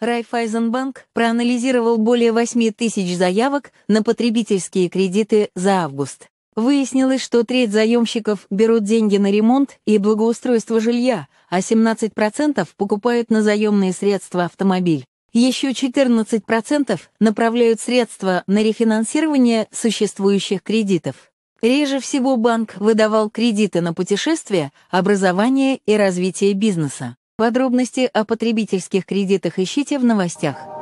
Райфайзенбанк проанализировал более 8 тысяч заявок на потребительские кредиты за август. Выяснилось, что треть заемщиков берут деньги на ремонт и благоустройство жилья, а 17% покупают на заемные средства автомобиль. Еще 14% направляют средства на рефинансирование существующих кредитов. Реже всего банк выдавал кредиты на путешествия, образование и развитие бизнеса. Подробности о потребительских кредитах ищите в новостях.